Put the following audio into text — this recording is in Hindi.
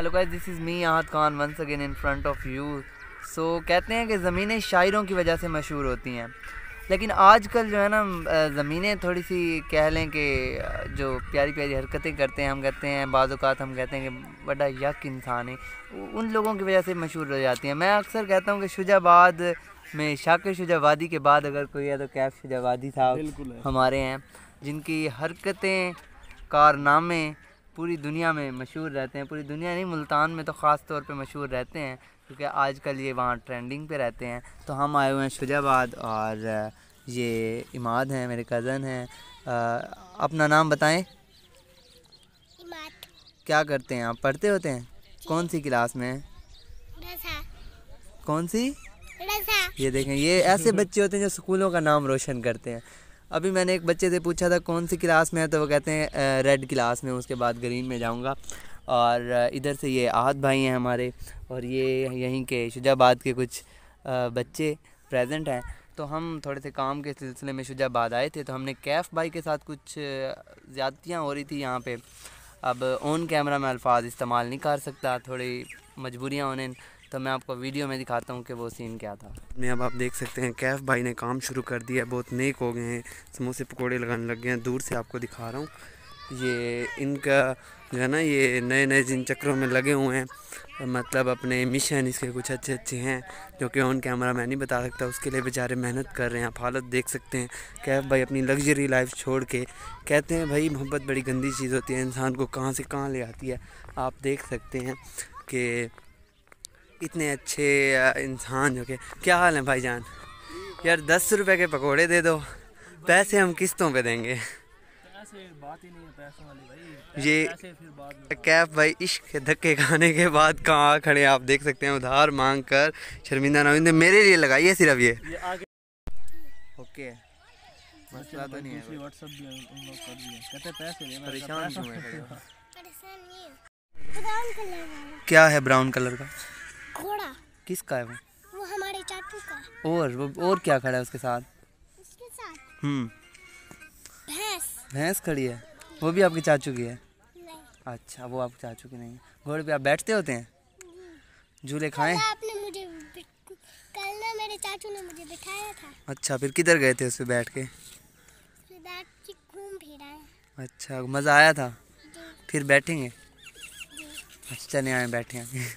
hello guys this is me Ahad Khan once again in front of you so कहते हैं कि ज़मीनें शायरों की वजह से मशहूर होती हैं लेकिन आजकल जो है ना ज़मीनें थोड़ी सी कह लें कि जो प्यारी प्यारी हरकतें करते हैं हम कहते हैं बाज़ात हम कहते हैं कि बड़ा यक इंसान है उन लोगों की वजह से मशहूर हो जाती हैं मैं अक्सर कहता हूँ कि शुजाबाद में शाकिर शुजाबादी के बाद अगर कोई है तो कैफ था साहब हमारे हैं जिनकी हरकतें कारनामे पूरी दुनिया में मशहूर रहते हैं पूरी दुनिया नहीं मुल्तान में तो ख़ास तौर पे मशहूर रहते हैं क्योंकि आजकल ये वहाँ ट्रेंडिंग पे रहते हैं तो हम आए हुए हैं शुजाबाद और ये इमाद हैं मेरे कज़न हैं अपना नाम बताएं क्या करते हैं आप पढ़ते होते हैं कौन सी क्लास में कौन सी ये देखें ये ऐसे बच्चे होते हैं जो स्कूलों का नाम रोशन करते हैं अभी मैंने एक बच्चे से पूछा था कौन सी क्लास में है तो वो कहते हैं रेड क्लास में उसके बाद ग्रीन में जाऊँगा और इधर से ये आहत भाई हैं हमारे और ये यहीं के शुजाबाद के कुछ बच्चे प्रेजेंट हैं तो हम थोड़े से काम के सिलसिले में शुजाबाद आए थे तो हमने कैफ़ भाई के साथ कुछ ज़्यादतियाँ हो रही थी यहाँ पे अब ऑन कैमरा में अल्फाज इस्तेमाल नहीं कर सकता थोड़ी मजबूरियाँ उन्हें तो मैं आपको वीडियो में दिखाता हूँ कि वो सीन क्या था मैं अब आप देख सकते हैं कैफ़ भाई ने काम शुरू कर दिया बहुत नेक हो गए हैं समोसे पकौड़े लगाने लग गए हैं दूर से आपको दिखा रहा हूँ ये इनका जो है ना ये नए नए जिन चक्रों में लगे हुए हैं मतलब अपने मिशन इसके कुछ अच्छे अच्छे हैं जो कि ऑन कैमरा मैं नहीं बता सकता उसके लिए बेचारे मेहनत कर रहे हैं आप हालत देख सकते हैं कैफ भाई अपनी लग्जरी लाइफ छोड़ के कहते हैं भाई मोहब्बत बड़ी गंदी चीज़ होती है इंसान को कहाँ से कहाँ ले आती है आप देख सकते हैं कि इतने अच्छे इंसान हो के क्या हाल है भाई जान यार दस रुपए के पकोड़े दे दो पैसे हम किस्तों पे देंगे बात ही नहीं है पैसों वाली भाई ये कैफ भाई इश्क के धक्के खाने के बाद कहाँ खड़े आप देख सकते हैं उधार मांग कर शर्मिंदा ना हुई मेरे लिए लगाई है सिर्फ ये, ओके मसला तो नहीं है व्हाट्सएप भी उन लोग कर दिए कहते पैसे परेशान हुए क्या है ब्राउन कलर का घोड़ा किसका है वो वो हमारे चाचू का और वो और क्या खड़ा है उसके साथ उसके साथ हम्म भैंस भैंस खड़ी है वो भी आपके चाचू की है अच्छा वो आपके चाचू की नहीं है घोड़े पे आप बैठते होते हैं झूले खाए आपने मुझे कल ना मेरे चाचू ने मुझे बिठाया था अच्छा फिर किधर गए थे उस पे बैठ के घूम फिरा अच्छा मज़ा आया था फिर बैठेंगे अच्छा नहीं आए बैठे हैं